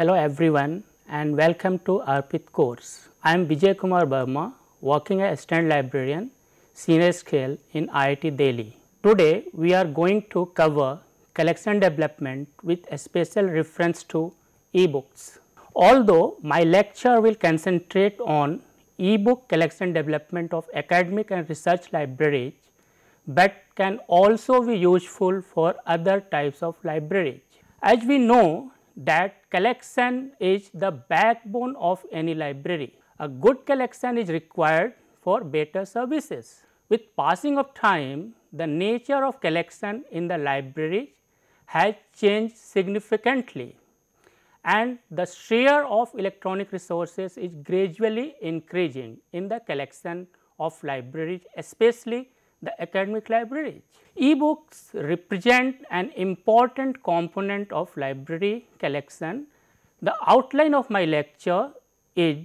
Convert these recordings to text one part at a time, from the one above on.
Hello everyone and welcome to ARPIT course. I am Vijay Kumar Burma working as assistant librarian senior scale in IIT Delhi. Today we are going to cover collection development with a special reference to ebooks. Although my lecture will concentrate on ebook collection development of academic and research libraries, but can also be useful for other types of libraries. As we know that collection is the backbone of any library. A good collection is required for better services. With passing of time, the nature of collection in the library has changed significantly and the share of electronic resources is gradually increasing in the collection of libraries, especially the academic libraries. E-books represent an important component of library collection. The outline of my lecture is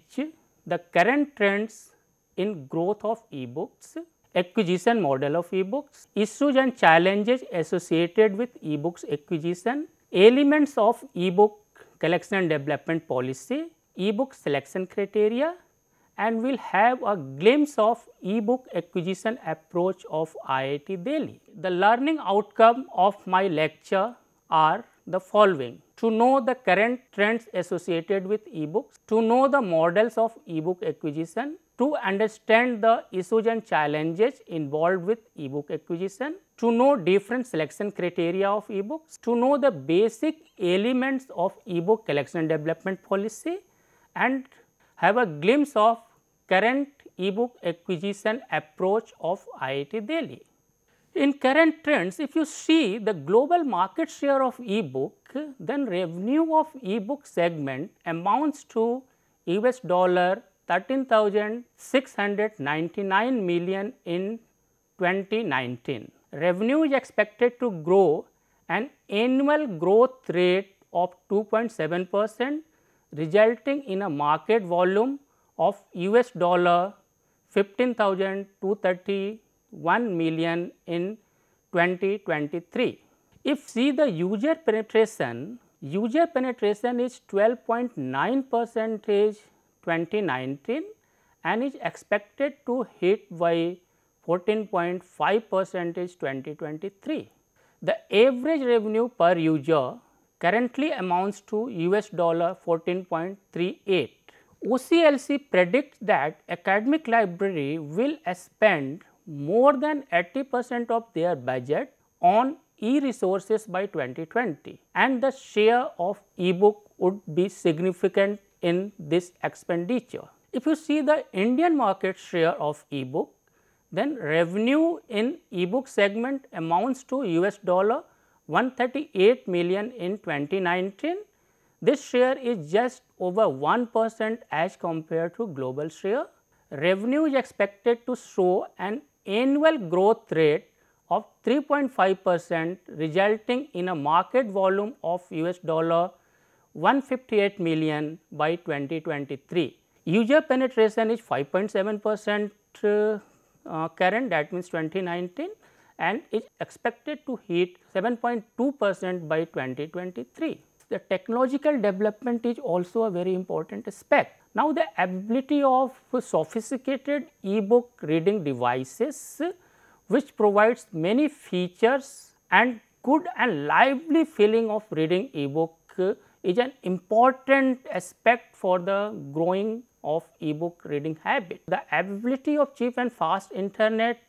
the current trends in growth of e-books, acquisition model of e-books, issues and challenges associated with e-books acquisition, elements of e-book collection and development policy, e-book selection criteria, and we will have a glimpse of e-book acquisition approach of IIT Delhi. The learning outcome of my lecture are the following to know the current trends associated with e-books, to know the models of e-book acquisition, to understand the issues and challenges involved with e-book acquisition, to know different selection criteria of e-books, to know the basic elements of e-book collection development policy and have a glimpse of current e-book acquisition approach of IIT Delhi. In current trends, if you see the global market share of e-book, then revenue of e-book segment amounts to US dollar 13,699 million in 2019. Revenue is expected to grow an annual growth rate of 2.7 percent resulting in a market volume of US dollar 15,231 million in 2023. If see the user penetration, user penetration is 12.9 percentage 2019 and is expected to hit by 14.5 percentage 2023. The average revenue per user currently amounts to US dollar 14.38 OCLC predicts that academic library will spend more than 80 percent of their budget on e-resources by 2020 and the share of e-book would be significant in this expenditure. If you see the Indian market share of e-book, then revenue in e-book segment amounts to US dollar 138 million in 2019 this share is just over 1 percent as compared to global share. Revenue is expected to show an annual growth rate of 3.5 percent resulting in a market volume of US dollar 158 million by 2023. User penetration is 5.7 percent uh, uh, current that means 2019 and is expected to hit 7.2 percent by 2023 the technological development is also a very important aspect. Now, the ability of sophisticated e-book reading devices which provides many features and good and lively feeling of reading e-book is an important aspect for the growing of e-book reading habit. The ability of cheap and fast internet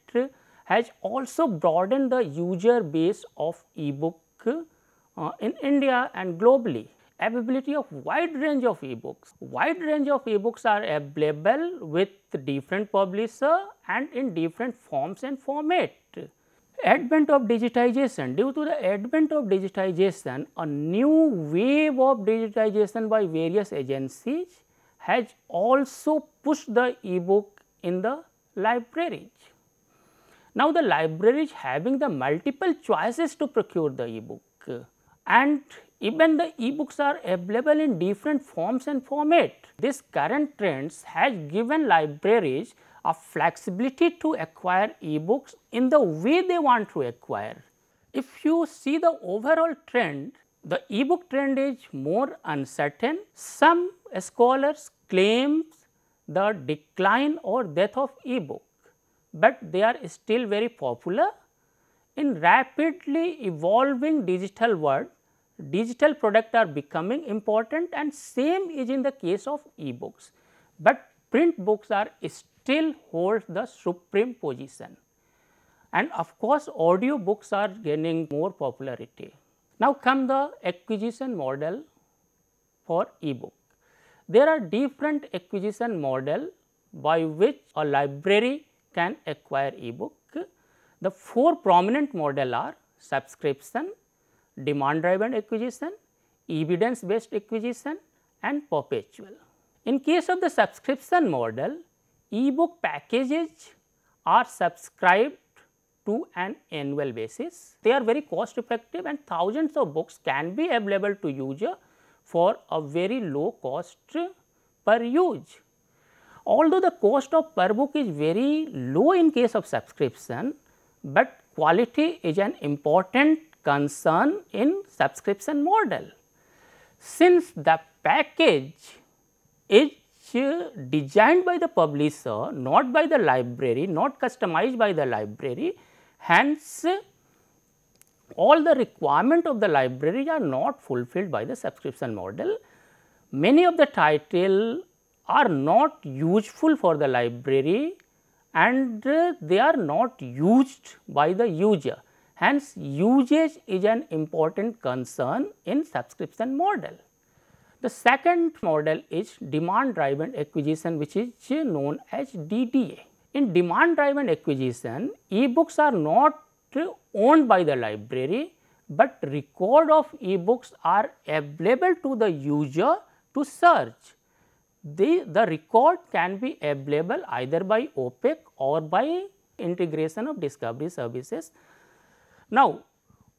has also broadened the user base of e-book uh, in India and globally availability of wide range of ebooks. Wide range of ebooks are available with different publisher and in different forms and format. Advent of digitization. Due to the advent of digitization, a new wave of digitization by various agencies has also pushed the ebook in the libraries. Now, the libraries having the multiple choices to procure the ebook and even the e-books are available in different forms and format. This current trends has given libraries a flexibility to acquire e-books in the way they want to acquire. If you see the overall trend, the e-book trend is more uncertain. Some scholars claim the decline or death of e-book, but they are still very popular. In rapidly evolving digital world, digital product are becoming important and same is in the case of e-books, but print books are still holds the supreme position. And of course, audio books are gaining more popularity. Now, come the acquisition model for e-book. There are different acquisition model by which a library can acquire e-book. The four prominent model are subscription, demand driven acquisition, evidence based acquisition and perpetual. In case of the subscription model, e-book packages are subscribed to an annual basis. They are very cost effective and thousands of books can be available to user for a very low cost per use. Although the cost of per book is very low in case of subscription, but quality is an important concern in subscription model. Since the package is designed by the publisher, not by the library, not customized by the library, hence all the requirement of the library are not fulfilled by the subscription model. Many of the title are not useful for the library and they are not used by the user. Hence, usage is an important concern in subscription model. The second model is demand driven acquisition which is known as DDA. In demand driven acquisition, e-books are not owned by the library, but record of e-books are available to the user to search. The, the record can be available either by OPEC or by integration of discovery services now,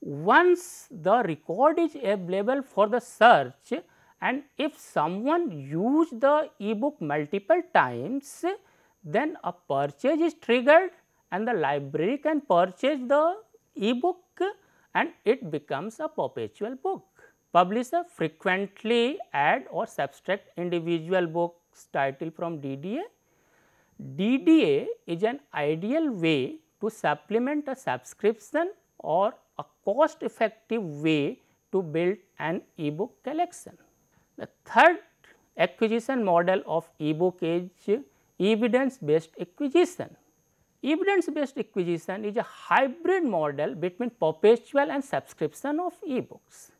once the record is available for the search and if someone use the ebook multiple times, then a purchase is triggered and the library can purchase the ebook and it becomes a perpetual book. Publisher frequently add or subtract individual books title from DDA. DDA is an ideal way to supplement a subscription or a cost effective way to build an e-book collection. The third acquisition model of e bookage is evidence based acquisition. Evidence based acquisition is a hybrid model between perpetual and subscription of e-books.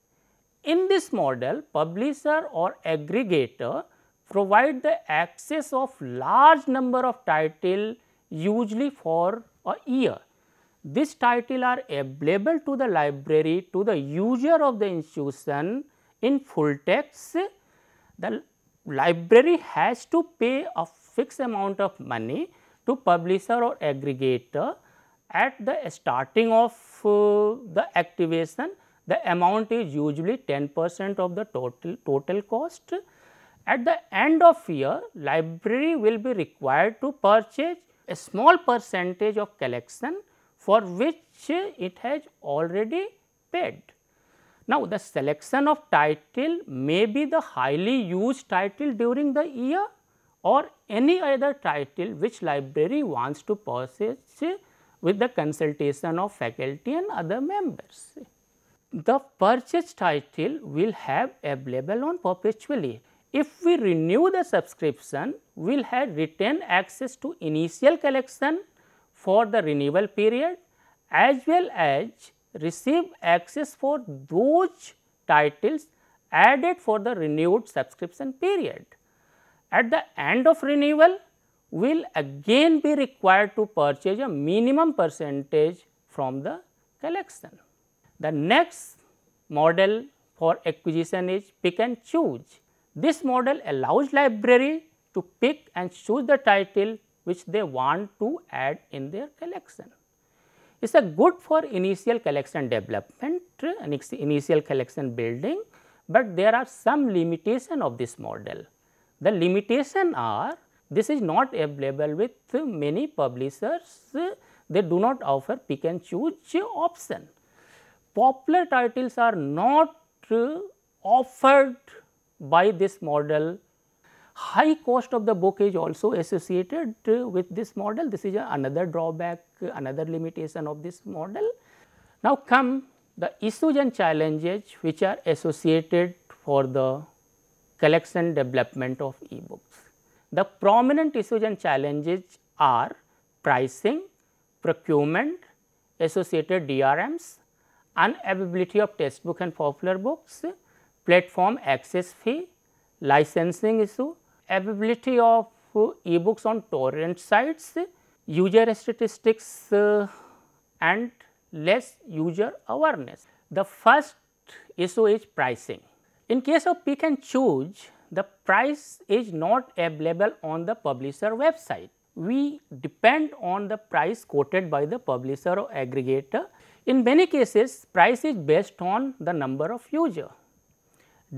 In this model, publisher or aggregator provide the access of large number of title usually for a year this title are available to the library to the user of the institution in full text. The library has to pay a fixed amount of money to publisher or aggregator at the starting of uh, the activation the amount is usually 10 percent of the total total cost. At the end of year library will be required to purchase a small percentage of collection for which it has already paid. Now, the selection of title may be the highly used title during the year or any other title which library wants to purchase with the consultation of faculty and other members. The purchase title will have available on perpetually. If we renew the subscription, we will have retained access to initial collection for the renewal period as well as receive access for those titles added for the renewed subscription period. At the end of renewal, will again be required to purchase a minimum percentage from the collection. The next model for acquisition is pick and choose. This model allows library to pick and choose the title which they want to add in their collection. It is a good for initial collection development, initial collection building, but there are some limitation of this model. The limitation are this is not available with many publishers, they do not offer pick and choose option. Popular titles are not offered by this model High cost of the book is also associated with this model. This is another drawback, another limitation of this model. Now, come the issues and challenges which are associated for the collection development of e-books. The prominent issues and challenges are pricing, procurement, associated DRMs, unavailability of textbook and popular books, platform access fee, licensing issue, availability of uh, ebooks on torrent sites, user statistics uh, and less user awareness. The first issue is pricing. In case of pick and choose, the price is not available on the publisher website. We depend on the price quoted by the publisher or aggregator. In many cases, price is based on the number of user.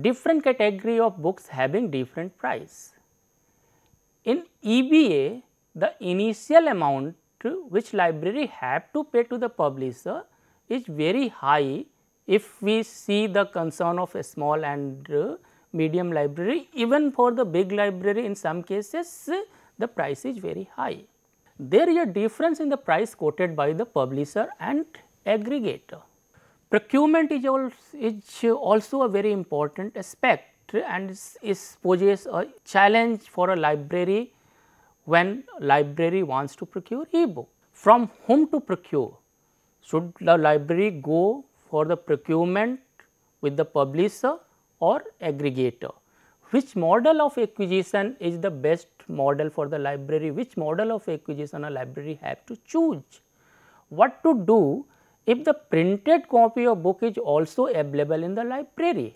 Different category of books having different price. In EBA, the initial amount which library have to pay to the publisher is very high if we see the concern of a small and uh, medium library even for the big library in some cases the price is very high. There is a difference in the price quoted by the publisher and aggregator. Procurement is also a very important aspect and is, poses a challenge for a library when library wants to procure e-book. From whom to procure? Should the library go for the procurement with the publisher or aggregator? Which model of acquisition is the best model for the library? Which model of acquisition a library have to choose? What to do if the printed copy of book is also available in the library?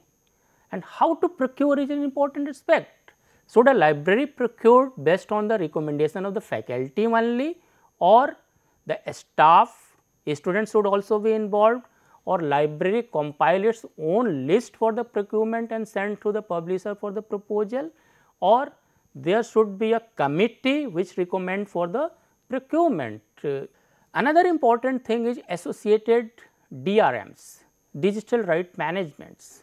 and how to procure is an important aspect. Should the library procure based on the recommendation of the faculty only or the staff, students should also be involved or library compile its own list for the procurement and send to the publisher for the proposal or there should be a committee which recommend for the procurement. Another important thing is associated DRMs, digital right managements.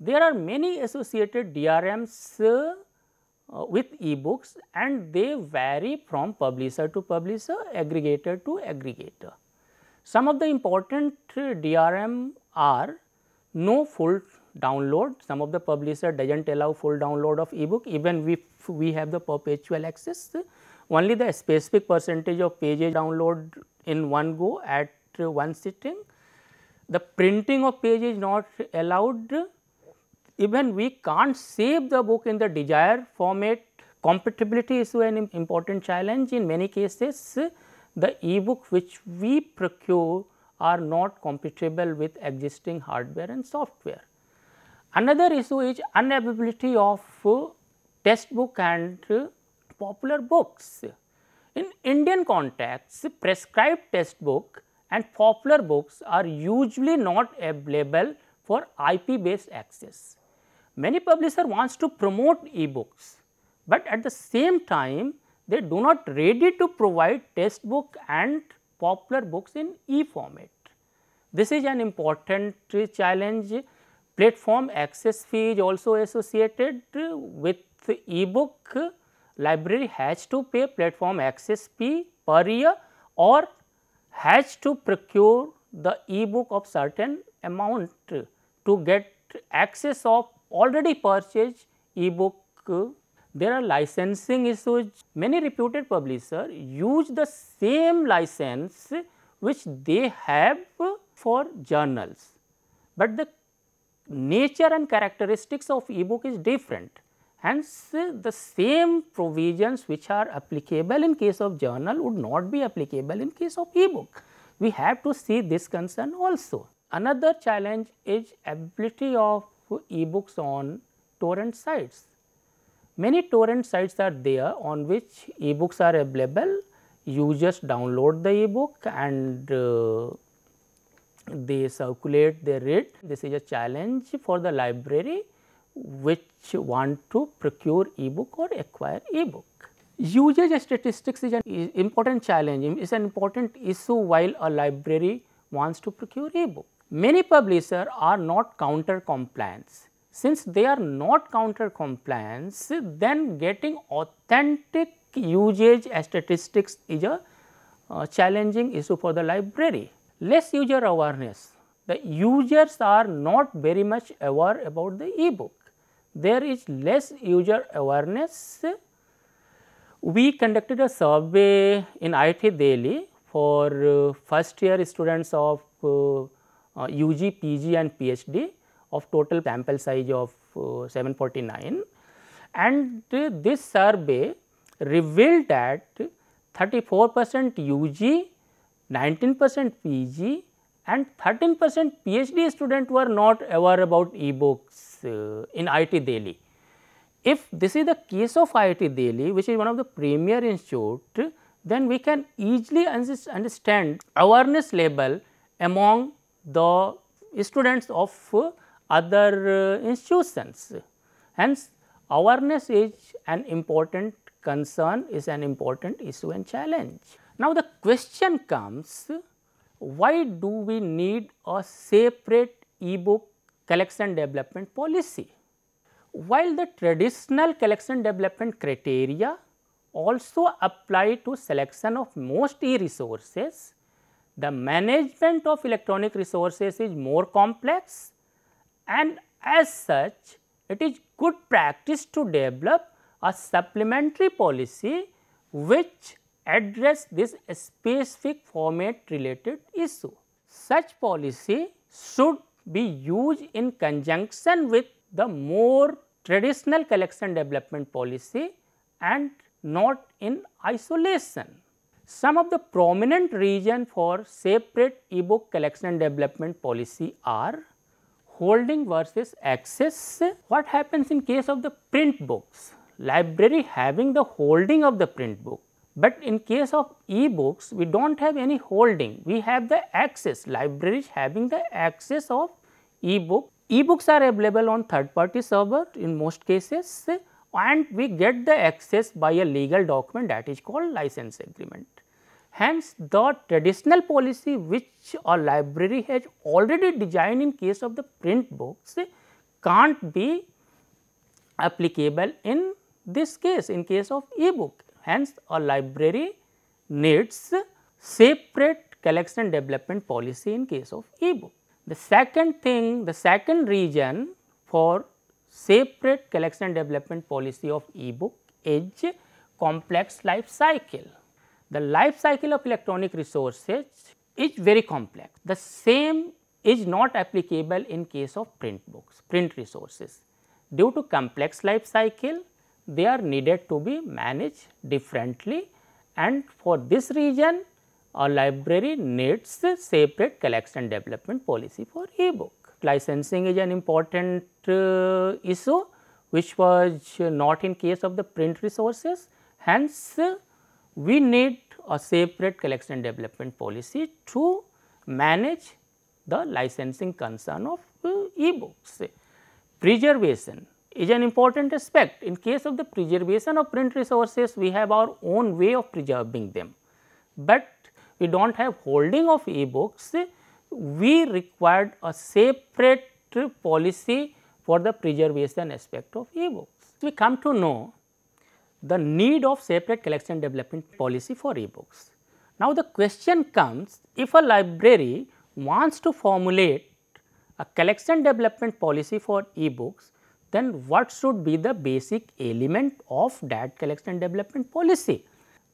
There are many associated DRMs uh, with e-books and they vary from publisher to publisher, aggregator to aggregator. Some of the important DRM are no full download, some of the publisher does not allow full download of e-book even if we have the perpetual access, only the specific percentage of pages download in one go at one sitting. The printing of page is not allowed, even we can't save the book in the desired format. Compatibility is an important challenge. In many cases, the e-book which we procure are not compatible with existing hardware and software. Another issue is unavailability of textbook and popular books. In Indian context, prescribed textbook and popular books are usually not available for IP based access many publisher wants to promote e-books, but at the same time they do not ready to provide textbook and popular books in e-format. This is an important challenge. Platform access fee is also associated with e-book. Library has to pay platform access fee per year or has to procure the e-book of certain amount to get access of already purchased ebook, there are licensing issues. Many reputed publisher use the same license which they have for journals, but the nature and characteristics of ebook is different. Hence, the same provisions which are applicable in case of journal would not be applicable in case of ebook. We have to see this concern also. Another challenge is ability of e-books on torrent sites. Many torrent sites are there on which e-books are available. You just download the e-book and uh, they circulate, they read. This is a challenge for the library which want to procure e-book or acquire e-book. Usage statistics is an important challenge, it is an important issue while a library wants to procure e-book. Many publishers are not counter compliance. Since they are not counter compliance, then getting authentic usage statistics is a uh, challenging issue for the library. Less user awareness. The users are not very much aware about the e-book. There is less user awareness. We conducted a survey in IIT Delhi for uh, first year students of uh, UG, uh, PG and PhD of total sample size of uh, 749 and this survey revealed that 34 percent UG, 19 percent PG and 13 percent PhD student were not aware about e-books uh, in IIT Delhi. If this is the case of IIT Delhi which is one of the premier institute, then we can easily understand awareness level among the students of other institutions. Hence, awareness is an important concern, is an important issue and challenge. Now, the question comes why do we need a separate e-book collection development policy? While the traditional collection development criteria also apply to selection of most e-resources, the management of electronic resources is more complex and as such it is good practice to develop a supplementary policy which address this specific format related issue. Such policy should be used in conjunction with the more traditional collection development policy and not in isolation. Some of the prominent reason for separate e-book collection and development policy are holding versus access. What happens in case of the print books? Library having the holding of the print book, but in case of e-books, we do not have any holding, we have the access, libraries having the access of e-book. E-books are available on third party server in most cases and we get the access by a legal document that is called license agreement. Hence, the traditional policy which a library has already designed in case of the print books can't be applicable in this case in case of e-book. Hence, a library needs separate collection development policy in case of e-book. The second thing, the second reason for separate collection and development policy of e-book is complex life cycle. The life cycle of electronic resources is very complex. The same is not applicable in case of print books, print resources. Due to complex life cycle, they are needed to be managed differently and for this reason a library needs separate collection development policy for e-book licensing is an important uh, issue which was not in case of the print resources. Hence, we need a separate collection development policy to manage the licensing concern of uh, e-books. Preservation is an important aspect. In case of the preservation of print resources, we have our own way of preserving them, but we do not have holding of e-books we required a separate policy for the preservation aspect of e-books. We come to know the need of separate collection development policy for e-books. Now, the question comes if a library wants to formulate a collection development policy for e-books, then what should be the basic element of that collection development policy?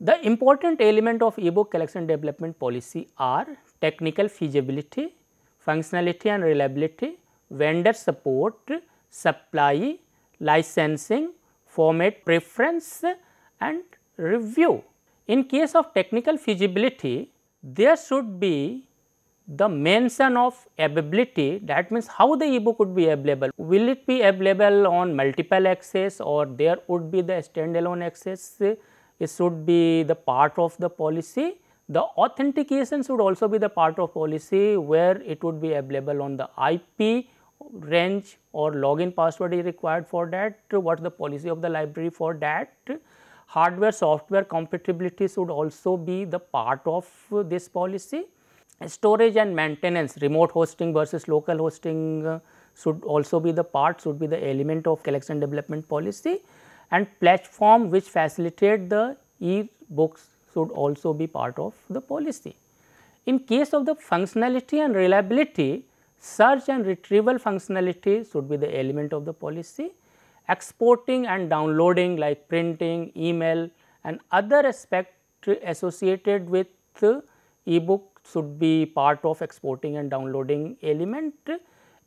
The important element of e-book collection development policy are technical feasibility, functionality and reliability, vendor support, supply, licensing, format preference and review. In case of technical feasibility, there should be the mention of availability that means how the ebook would be available. Will it be available on multiple access or there would be the standalone access, it should be the part of the policy the authentication should also be the part of policy where it would be available on the IP range or login password is required for that, what is the policy of the library for that. Hardware software compatibility should also be the part of this policy. Storage and maintenance remote hosting versus local hosting uh, should also be the part should be the element of collection development policy and platform which facilitate the e-books should also be part of the policy. In case of the functionality and reliability, search and retrieval functionality should be the element of the policy. Exporting and downloading like printing, email and other aspect associated with ebook should be part of exporting and downloading element.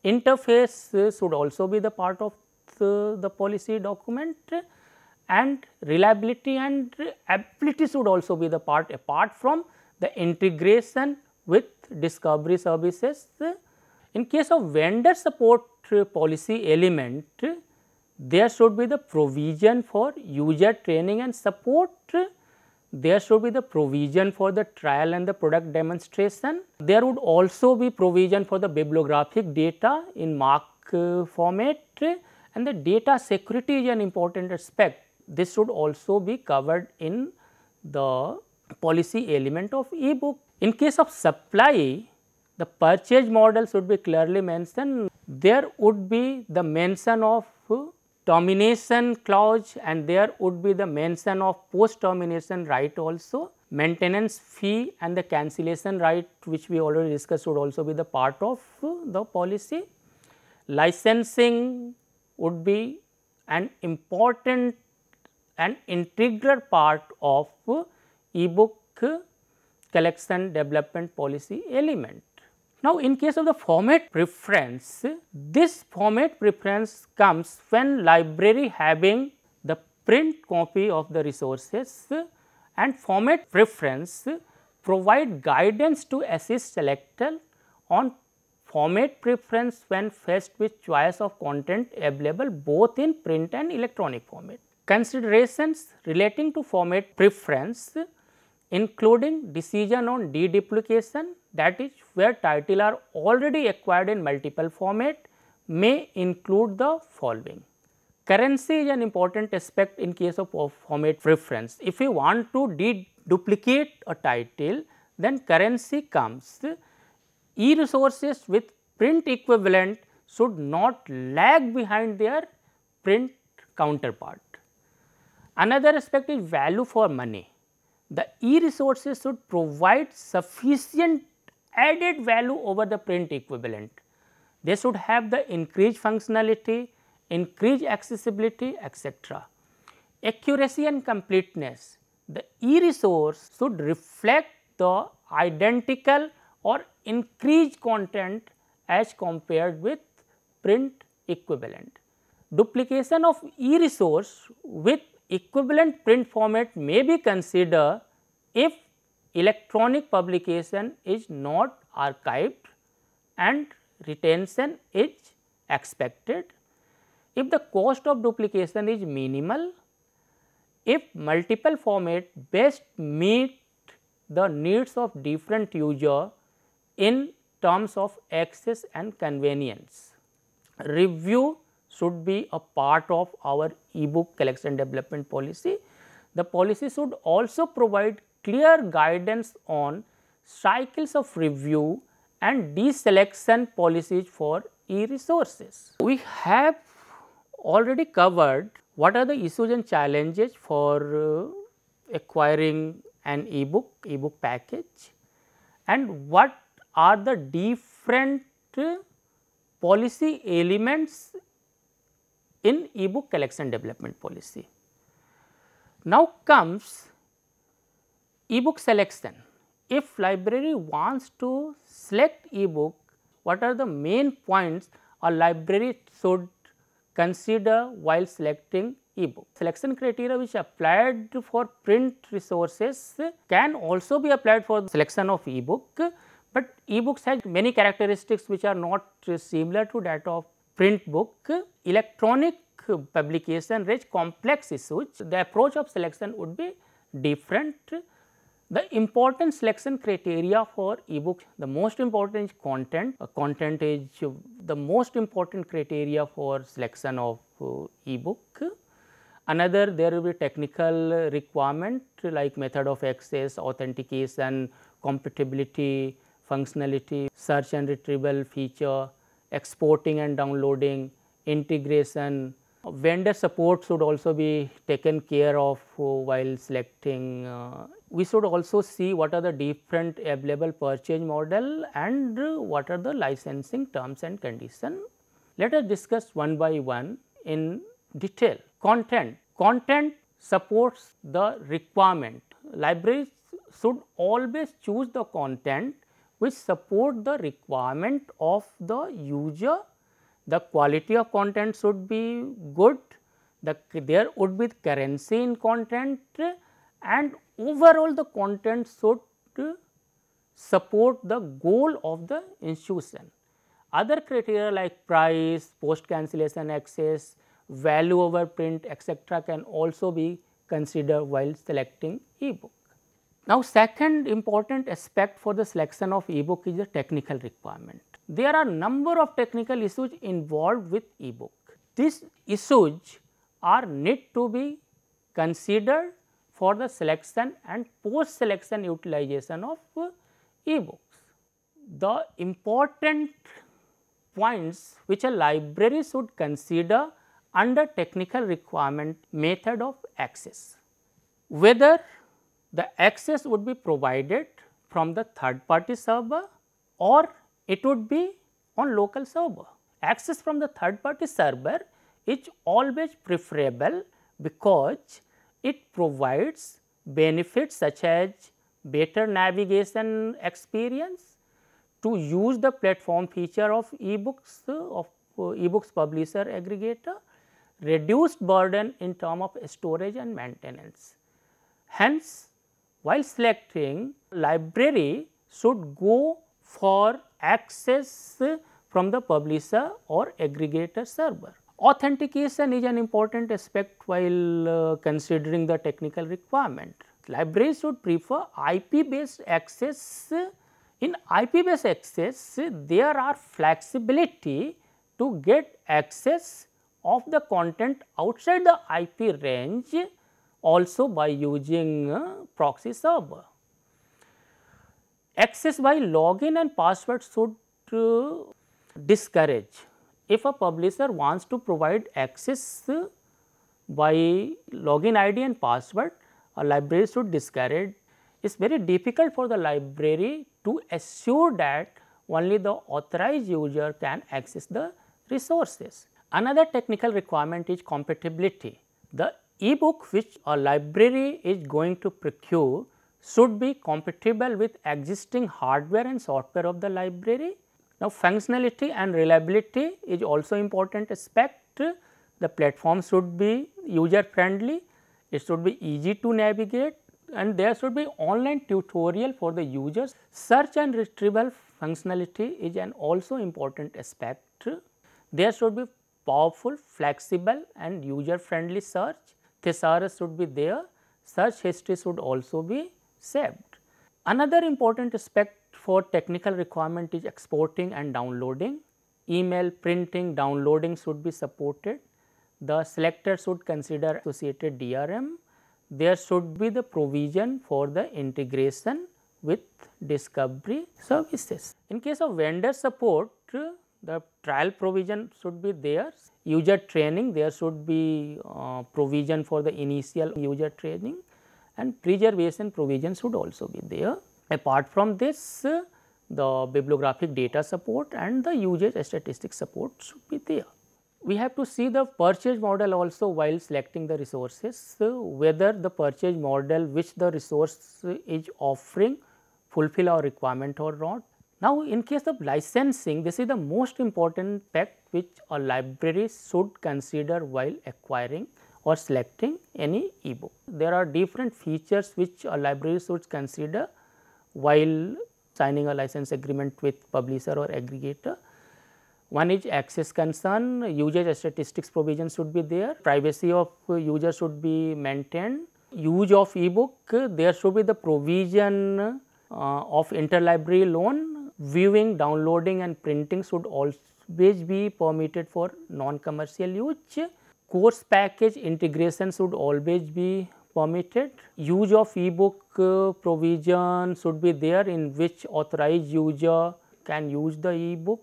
Interface should also be the part of the policy document and reliability and ability should also be the part apart from the integration with discovery services. In case of vendor support policy element, there should be the provision for user training and support, there should be the provision for the trial and the product demonstration. There would also be provision for the bibliographic data in MARC uh, format and the data security is an important aspect this should also be covered in the policy element of e-book. In case of supply, the purchase model should be clearly mentioned. There would be the mention of termination clause and there would be the mention of post termination right also. Maintenance fee and the cancellation right which we already discussed would also be the part of the policy. Licensing would be an important an integral part of e-book collection development policy element. Now, in case of the format preference, this format preference comes when library having the print copy of the resources and format preference provide guidance to assist selector on format preference when faced with choice of content available both in print and electronic format. Considerations relating to format preference including decision on deduplication that is where title are already acquired in multiple format may include the following. Currency is an important aspect in case of format preference. If you want to deduplicate a title, then currency comes. E-resources with print equivalent should not lag behind their print counterpart. Another aspect is value for money. The e-resources should provide sufficient added value over the print equivalent. They should have the increased functionality, increased accessibility etc. Accuracy and completeness. The e-resource should reflect the identical or increased content as compared with print equivalent. Duplication of e-resource with equivalent print format may be considered if electronic publication is not archived and retention is expected. If the cost of duplication is minimal, if multiple format best meet the needs of different user in terms of access and convenience. Review should be a part of our e-book collection development policy. The policy should also provide clear guidance on cycles of review and deselection policies for e-resources. We have already covered what are the issues and challenges for uh, acquiring an e-book, e-book package and what are the different uh, policy elements in e-book collection development policy. Now comes e-book selection. If library wants to select e-book, what are the main points a library should consider while selecting e-book. Selection criteria which applied for print resources can also be applied for selection of e-book, but e-books have many characteristics which are not similar to that of print book, electronic publication raise complex issues, the approach of selection would be different. The important selection criteria for ebooks, the most important is content. Uh, content is the most important criteria for selection of uh, ebook. Another there will be technical requirement like method of access, authentication, compatibility, functionality, search and retrieval feature, exporting and downloading, integration. Vendor support should also be taken care of while selecting. Uh, we should also see what are the different available purchase model and what are the licensing terms and condition. Let us discuss one by one in detail. Content. Content supports the requirement. Libraries should always choose the content which support the requirement of the user. The quality of content should be good, the, there would be currency in content and overall the content should support the goal of the institution. Other criteria like price, post cancellation access, value over print etc., can also be considered while selecting ebook. Now, second important aspect for the selection of e-book is the technical requirement. There are number of technical issues involved with e-book. These issues are need to be considered for the selection and post selection utilization of uh, e-books. The important points which a library should consider under technical requirement method of access, whether the access would be provided from the third party server or it would be on local server. Access from the third party server is always preferable because it provides benefits such as better navigation experience to use the platform feature of ebooks of uh, ebooks publisher aggregator reduced burden in term of storage and maintenance. Hence, while selecting library should go for access from the publisher or aggregator server. Authentication is an important aspect while uh, considering the technical requirement. Libraries should prefer IP based access. In IP based access, there are flexibility to get access of the content outside the IP range also by using uh, proxy server. Access by login and password should uh, discourage if a publisher wants to provide access uh, by login id and password a library should discourage it's very difficult for the library to assure that only the authorized user can access the resources. Another technical requirement is compatibility. The e-book which a library is going to procure should be compatible with existing hardware and software of the library. Now, functionality and reliability is also important aspect. The platform should be user friendly, it should be easy to navigate and there should be online tutorial for the users. Search and retrieval functionality is an also important aspect. There should be powerful, flexible and user friendly search thesaurus should be there, such history should also be saved. Another important aspect for technical requirement is exporting and downloading. Email, printing, downloading should be supported. The selector should consider associated DRM. There should be the provision for the integration with discovery services. In case of vendor support, the trial provision should be there user training there should be uh, provision for the initial user training and preservation provision should also be there. Apart from this the bibliographic data support and the usage statistics support should be there. We have to see the purchase model also while selecting the resources, whether the purchase model which the resource is offering fulfill our requirement or not now, in case of licensing, this is the most important fact which a library should consider while acquiring or selecting any ebook. There are different features which a library should consider while signing a license agreement with publisher or aggregator. One is access concern, usage statistics provision should be there, privacy of user should be maintained, use of ebook, there should be the provision uh, of interlibrary loan viewing, downloading and printing should always be permitted for non-commercial use. Course package integration should always be permitted. Use of ebook book uh, provision should be there in which authorized user can use the ebook.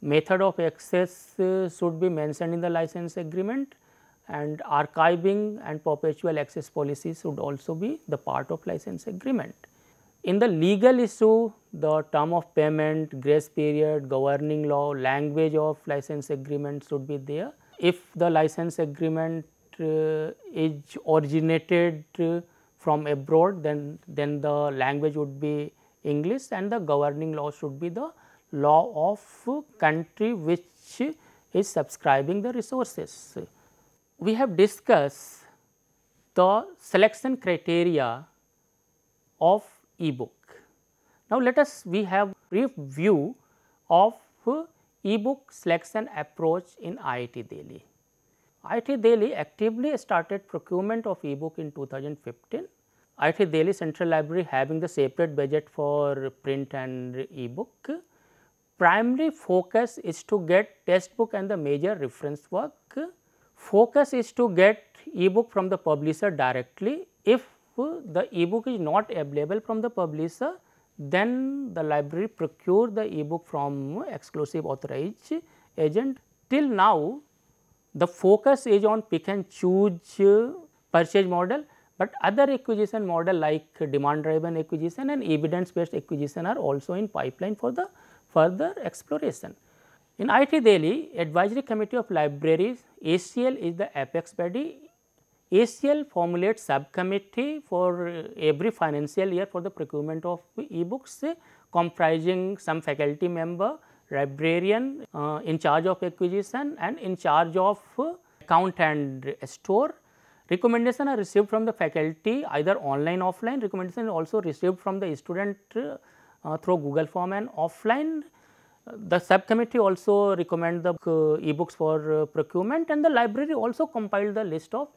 Method of access uh, should be mentioned in the license agreement and archiving and perpetual access policy should also be the part of license agreement. In the legal issue, the term of payment, grace period, governing law, language of license agreement should be there. If the license agreement uh, is originated uh, from abroad, then, then the language would be English and the governing law should be the law of country which is subscribing the resources. We have discussed the selection criteria of e-book. Now, let us we have brief view of e-book selection approach in IIT Delhi. IIT Delhi actively started procurement of e-book in 2015. IIT Delhi Central Library having the separate budget for print and e-book. Primary focus is to get textbook and the major reference work. Focus is to get e-book from the publisher directly if the e-book is not available from the publisher, then the library procure the e-book from exclusive authorized agent. Till now, the focus is on pick and choose uh, purchase model, but other acquisition model like demand driven acquisition and evidence based acquisition are also in pipeline for the further exploration. In IT Delhi, Advisory Committee of Libraries, ACL is the apex body ACL formulates subcommittee for uh, every financial year for the procurement of e-books uh, comprising some faculty member, librarian uh, in charge of acquisition and in charge of uh, account and store. Recommendation are received from the faculty either online offline, recommendation is also received from the student uh, through Google form and offline. The subcommittee also recommend the e-books for procurement and the library also compiled the list of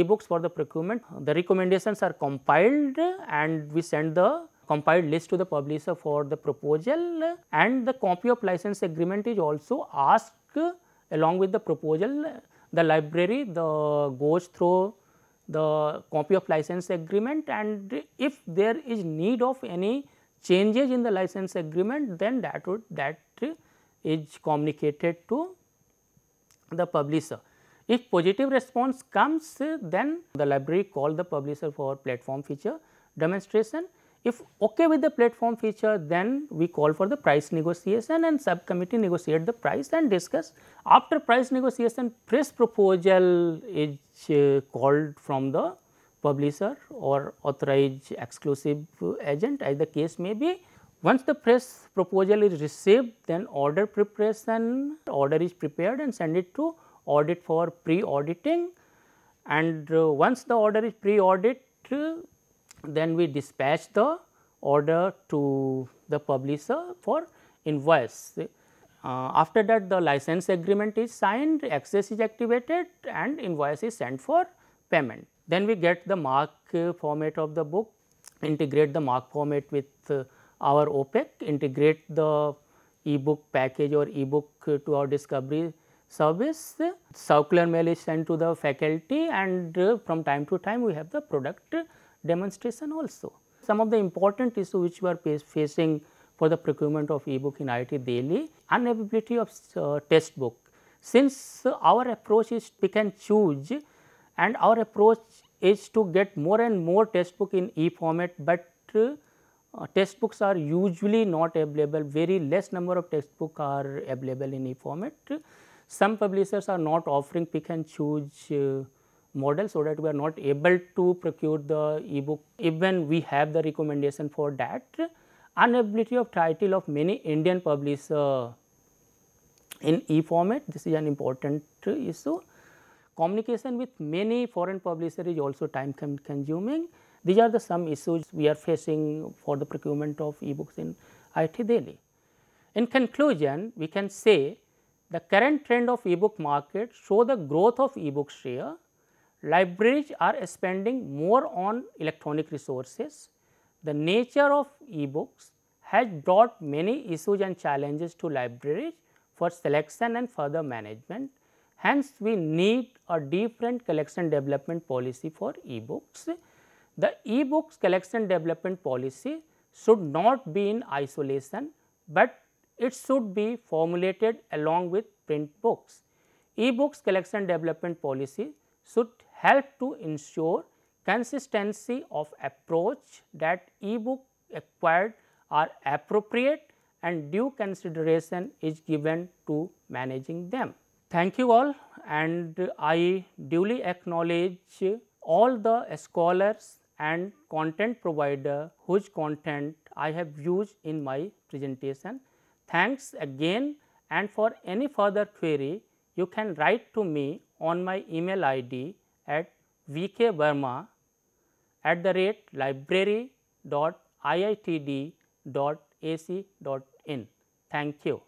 e-books for the procurement. The recommendations are compiled and we send the compiled list to the publisher for the proposal and the copy of license agreement is also asked along with the proposal. The library the goes through the copy of license agreement and if there is need of any changes in the license agreement then that would that is communicated to the publisher. If positive response comes then the library call the publisher for platform feature demonstration. If okay with the platform feature then we call for the price negotiation and subcommittee negotiate the price and discuss. After price negotiation press proposal is uh, called from the publisher or authorized exclusive agent as the case may be. Once the press proposal is received then order preparation order is prepared and send it to audit for pre-auditing and uh, once the order is pre-audit uh, then we dispatch the order to the publisher for invoice. Uh, after that the license agreement is signed, access is activated and invoice is sent for payment. Then we get the mark uh, format of the book, integrate the mark format with uh, our OPEC, integrate the ebook package or ebook uh, to our discovery service circular mail is sent to the faculty and uh, from time to time we have the product demonstration also. Some of the important issues which we are facing for the procurement of e-book in IIT Delhi, unavailability of uh, textbook. Since our approach is pick and choose and our approach is to get more and more textbook in e-format, but uh, textbooks are usually not available, very less number of textbook are available in e-format. Some publishers are not offering pick and choose uh, model so that we are not able to procure the ebook even we have the recommendation for that. Unavailability of title of many Indian publisher in e format this is an important issue. Communication with many foreign publisher is also time consuming. These are the some issues we are facing for the procurement of ebooks in IIT Delhi. In conclusion, we can say the current trend of e-book market show the growth of e-book share. Libraries are spending more on electronic resources. The nature of e-books has brought many issues and challenges to libraries for selection and further management. Hence, we need a different collection development policy for e-books. The e-books collection development policy should not be in isolation, but it should be formulated along with print books. E-books collection development policy should help to ensure consistency of approach that e-book acquired are appropriate and due consideration is given to managing them. Thank you all and I duly acknowledge all the scholars and content provider whose content I have used in my presentation. Thanks again and for any further query you can write to me on my email id at vkverma at the rate library.iitd.ac.in. dot iitd dot ac dot in. Thank you.